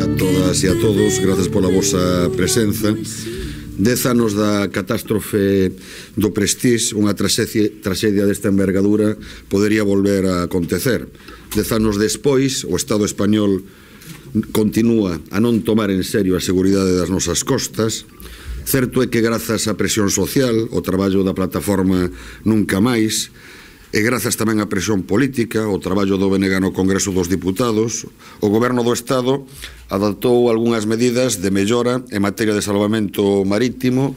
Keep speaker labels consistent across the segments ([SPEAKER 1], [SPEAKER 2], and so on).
[SPEAKER 1] a todas e a todos, gracias pola vosa presenza. Dez anos da catástrofe do Prestige, unha traxedia desta envergadura, podería volver a acontecer. Dez anos despois, o Estado español continúa a non tomar en serio a seguridade das nosas costas, Certo é que grazas á presión social, o traballo da plataforma Nunca Máis, e grazas tamén á presión política, o traballo do BNG no Congreso dos Diputados, o Goberno do Estado adaptou algunhas medidas de mellora en materia de salvamento marítimo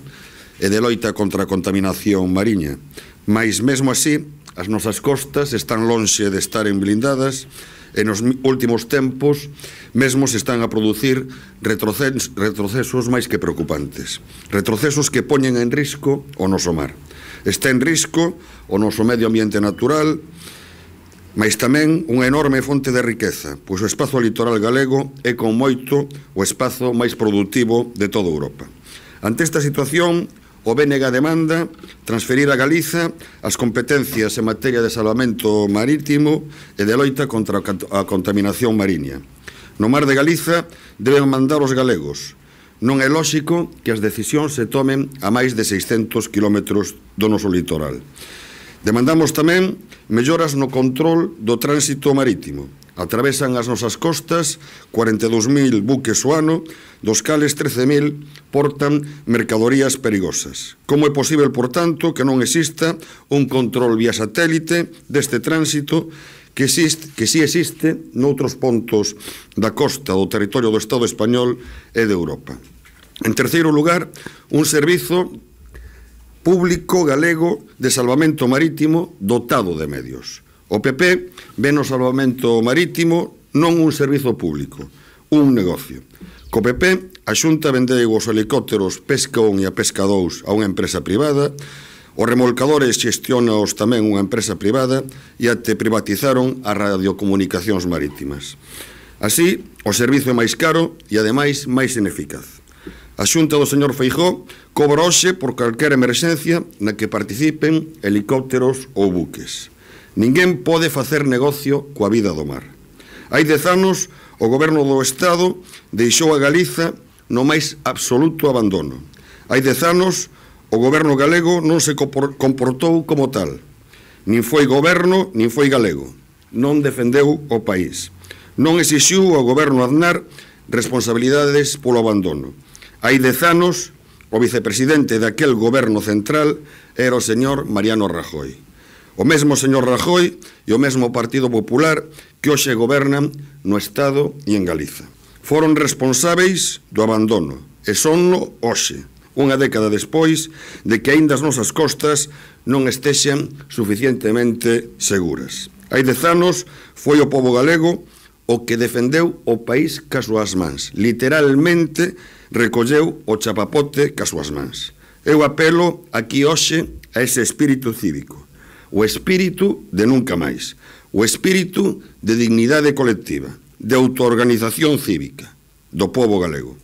[SPEAKER 1] e de loita contra a contaminación mariña. Mais mesmo así, as nosas costas están lonxe de estar blindadas e nos últimos tempos mesmo se están a producir retrocesos máis que preocupantes. Retrocesos que poñen en risco o noso mar. Está en risco o noso medio ambiente natural, mas tamén unha enorme fonte de riqueza, pois o espazo litoral galego é con moito o espazo máis productivo de toda Europa. Ante esta situación, o BNG demanda transferir a Galiza as competencias en materia de salvamento marítimo e de loita contra a contaminación mariña. No mar de Galiza deben mandar os galegos, non é lóxico que as decisións se tomen a máis de 600 km do noso litoral. Demandamos tamén melloras no control do tránsito marítimo. Atravesan as nosas costas 42.000 buques o ano, dos cales 13.000 portan mercadorías perigosas. Como é posible, por tanto, que non exista un control vía satélite deste tránsito que, existe, que si existe noutros pontos da costa do territorio do Estado español e de Europa. En terceiro lugar, un servizo público galego de salvamento marítimo dotado de medios. O PP ven o salvamento marítimo non un servizo público, un negocio. Co PP, a Xunta vendeu os helicópteros Pesca 1 e a Pesca 2 a unha empresa privada Os remolcadores xestionaos tamén unha empresa privada e até privatizaron as radiocomunicacións marítimas. Así, o servizo é máis caro e, ademais, máis ineficaz. A xunta do señor Feijó cobra hoxe por calquera emerxencia na que participen helicópteros ou buques. Ninguén pode facer negocio coa vida do mar. Hai dez anos, o goberno do Estado deixou a Galiza no máis absoluto abandono. Hai dez anos, o O goberno galego non se comportou como tal. Nin foi goberno, nin foi galego. Non defendeu o país. Non exixiu ao goberno Aznar responsabilidades polo abandono. Hai dez anos, o vicepresidente daquel goberno central era o señor Mariano Rajoy. O mesmo señor Rajoy e o mesmo Partido Popular que hoxe gobernan no Estado e en Galiza. Foron responsáveis do abandono e sonno hoxe unha década despois de que aínda as nosas costas non estexan suficientemente seguras. Hai dez anos foi o povo galego o que defendeu o país ca súas mans. Literalmente recolleu o chapapote ca súas mans. Eu apelo aquí hoxe a ese espírito cívico, o espírito de nunca máis, o espírito de dignidade colectiva, de autoorganización cívica do povo galego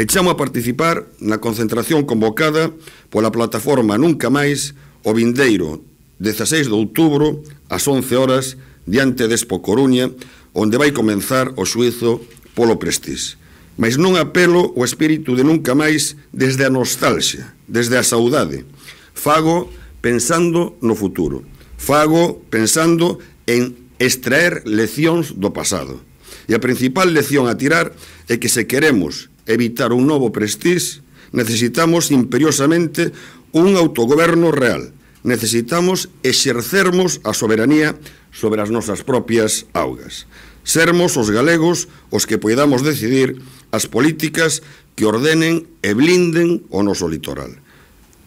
[SPEAKER 1] e chamo a participar na concentración convocada pola plataforma Nunca Máis o vindeiro 16 de outubro ás 11 horas diante de Expo Coruña onde vai comenzar o suizo polo Prestis. Mas non apelo o espírito de nunca máis desde a nostalxia, desde a saudade. Fago pensando no futuro. Fago pensando en extraer leccións do pasado. E a principal lección a tirar é que se queremos evitar un novo prestís, necesitamos imperiosamente un autogoberno real. Necesitamos exercermos a soberanía sobre as nosas propias augas. Sermos os galegos os que poidamos decidir as políticas que ordenen e blinden o noso litoral.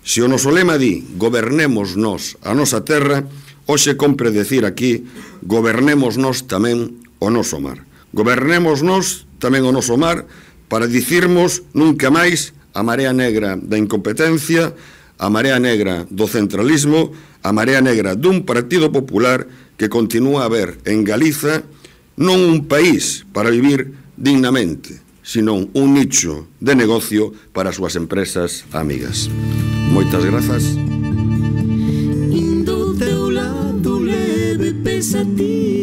[SPEAKER 1] Se o noso lema di gobernemos nos a nosa terra, hoxe compre decir aquí gobernemos nos tamén o noso mar. Gobernemos nos tamén o noso mar, para dicirmos nunca máis a marea negra da incompetencia, a marea negra do centralismo, a marea negra dun Partido Popular que continúa a ver en Galiza non un país para vivir dignamente, sino un nicho de negocio para as súas empresas amigas. Moitas grazas. Indo teu lado leve pesa ti